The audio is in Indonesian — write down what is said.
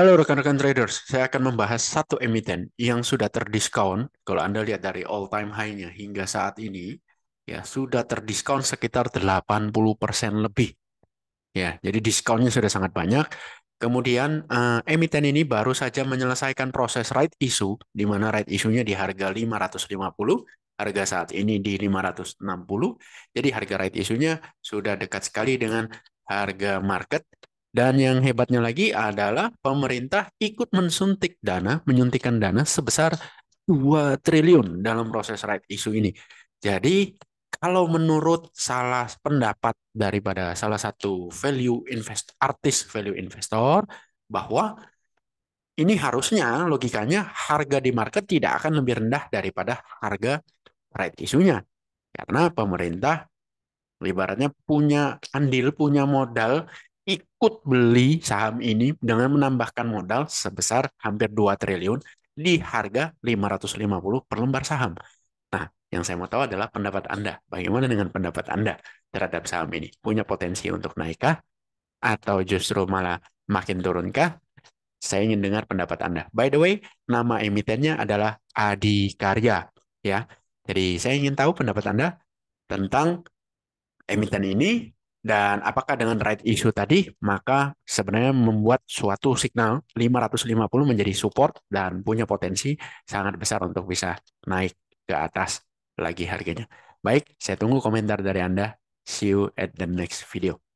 Halo rekan-rekan traders, saya akan membahas satu emiten yang sudah terdiskon. Kalau Anda lihat dari all time high-nya hingga saat ini, ya sudah terdiskon sekitar 80% lebih. Ya, jadi diskonnya sudah sangat banyak. Kemudian uh, emiten ini baru saja menyelesaikan proses right issue di mana right issue-nya di harga 550, harga saat ini di 560. Jadi harga right issue-nya sudah dekat sekali dengan harga market dan yang hebatnya lagi adalah pemerintah ikut mensuntik dana, menyuntikkan dana sebesar 2 triliun dalam proses right issue ini. Jadi kalau menurut salah pendapat daripada salah satu value invest artis value investor bahwa ini harusnya logikanya harga di market tidak akan lebih rendah daripada harga right isunya karena pemerintah ibaratnya punya andil punya modal ikut beli saham ini dengan menambahkan modal sebesar hampir 2 triliun di harga 550 per lembar saham. Nah, yang saya mau tahu adalah pendapat Anda. Bagaimana dengan pendapat Anda terhadap saham ini? Punya potensi untuk naikkah? Atau justru malah makin turunkah? Saya ingin dengar pendapat Anda. By the way, nama emitennya adalah Adi Karya, ya. Jadi saya ingin tahu pendapat Anda tentang emiten ini dan apakah dengan right issue tadi, maka sebenarnya membuat suatu signal 550 menjadi support dan punya potensi sangat besar untuk bisa naik ke atas lagi harganya. Baik, saya tunggu komentar dari Anda. See you at the next video.